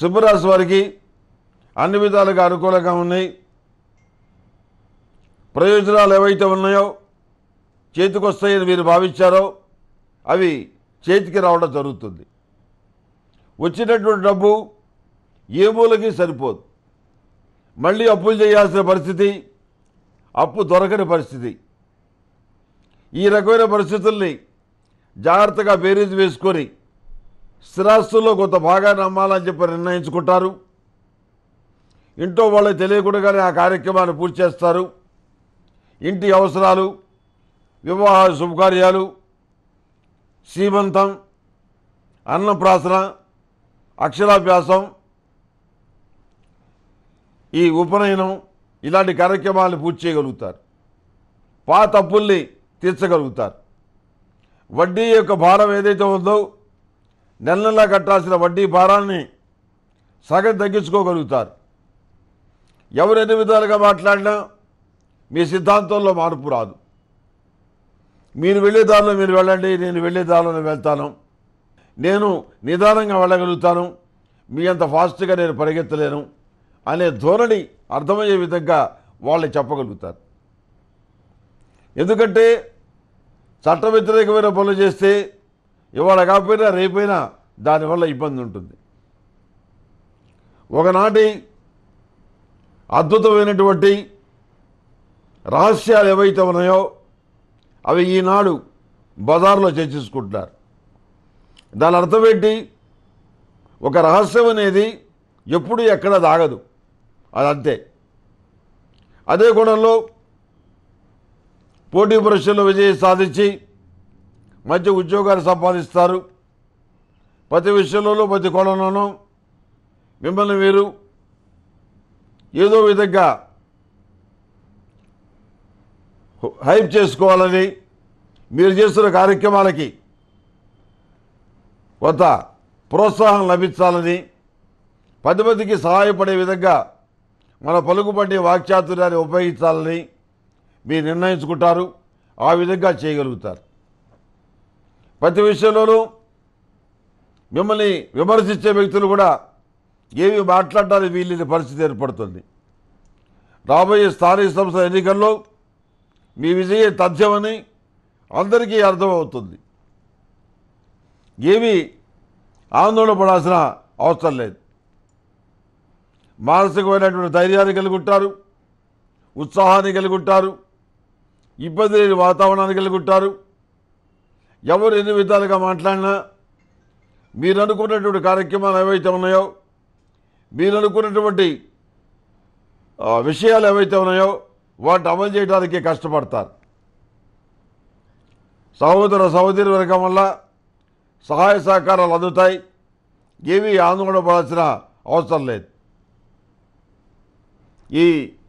సింహరాశి వారికి అన్ని విధాలుగా అనుకూలంగా ఉన్నాయి ప్రయోజనాలు ఏవైతే ఉన్నాయో చేతికొస్తాయని మీరు భావించారో అవి చేతికి రావడం జరుగుతుంది వచ్చినటువంటి డబ్బు ఏ మూలకి సరిపోదు మళ్ళీ అప్పులు చేయాల్సిన పరిస్థితి అప్పు దొరకని పరిస్థితి ఈ రకమైన పరిస్థితుల్ని జాగ్రత్తగా బేరీజ్ వేసుకొని స్థిరాస్తుల్లో కొంత భాగాన్ని అమ్మాలని చెప్పి నిర్ణయించుకుంటారు ఇంట్లో వాళ్ళకి తెలియకుండానే ఆ కార్యక్రమాన్ని పూర్తి చేస్తారు ఇంటి అవసరాలు వివాహ శుభకార్యాలు శ్రీమంతం అన్నప్రాసన అక్షరాభ్యాసం ఈ ఉపనయనం ఇలాంటి కార్యక్రమాలు పూర్తి చేయగలుగుతారు పాత అప్పుల్ని తీర్చగలుగుతారు వడ్డీ యొక్క భారం ఏదైతే ఉందో నెల నెలా కట్టాల్సిన వడ్డీ భారాన్ని సగం తగ్గించుకోగలుగుతారు ఎవరు ఎన్ని విధాలుగా మాట్లాడినా మీ సిద్ధాంతంలో మార్పు రాదు మీరు వెళ్ళే దారిలో మీరు వెళ్ళండి నేను వెళ్ళే దారిలో వెళ్తాను నేను నిదానంగా వెళ్ళగలుగుతాను మీ అంత ఫాస్ట్గా నేను పరిగెత్తలేను అనే ధోరణి అర్థమయ్యే విధంగా వాళ్ళు చెప్పగలుగుతారు ఎందుకంటే చట్ట వ్యతిరేకమైన పనులు చేస్తే ఇవాళ కాకపోయినా రేపైనా దానివల్ల ఇబ్బంది ఉంటుంది ఒకనాటి అద్భుతమైనటువంటి రహస్యాలు ఏవైతే ఉన్నాయో అవి ఈనాడు బజార్లో చర్చించుకుంటున్నారు దాని అర్థం ఏంటి ఒక రహస్యం అనేది ఎప్పుడు ఎక్కడ దాగదు అది అంతే అదే కోణంలో పోటీ పరీక్షల్లో విజయం సాధించి మంచి ఉద్యోగాలు సంపాదిస్తారు ప్రతి విషయంలోనూ ప్రతి కోణంలోనూ మిమ్మల్ని మీరు ఏదో విధంగా హైప్ చేసుకోవాలని మీరు చేస్తున్న కార్యక్రమాలకి కొంత ప్రోత్సాహం లభించాలని పది మందికి సహాయపడే విధంగా మన పలుకుబడి వాక్చాతుర్యాన్ని ఉపయోగించాలని మీరు నిర్ణయించుకుంటారు ఆ విధంగా చేయగలుగుతారు ప్రతి విషయంలోనూ మిమ్మల్ని విమర్శించే వ్యక్తులు కూడా ఏమి మాట్లాడడానికి వీళ్ళని పరిస్థితి ఏర్పడుతుంది రాబోయే స్థానిక సంస్థల ఎన్నికల్లో మీ విజయం తథ్యమని అందరికీ అర్థమవుతుంది ఏమీ ఆందోళన పడాల్సిన అవసరం లేదు మానసికమైనటువంటి ధైర్యాన్ని కలిగి ఉంటారు ఉత్సాహాన్ని కలిగి ఉంటారు ఇబ్బంది లేని వాతావరణాన్ని కలిగి ఉంటారు ఎవరు ఎన్ని విధాలుగా మాట్లాడినా మీరు అనుకున్నటువంటి కార్యక్రమాలు ఏవైతే ఉన్నాయో మీరు అనుకున్నటువంటి విషయాలు ఏవైతే ఉన్నాయో వాటిని అమలు చేయడానికి కష్టపడతారు సహోదర సహోదరి వర్గం వల్ల సహాయ సహకారాలు అందుతాయి ఏమీ ఆందోళన పడాల్సిన అవసరం లేదు ఈ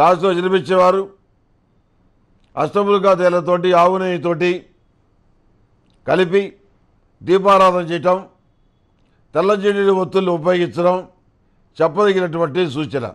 రాజులో జన్మించేవారు అష్టములుగా తేలతోటి ఆవునేయితోటి కలిపి దీపారాధన చేయటం తెల్లజెండి ఒత్తులు ఉపయోగించడం చెప్పదగినటువంటి సూచన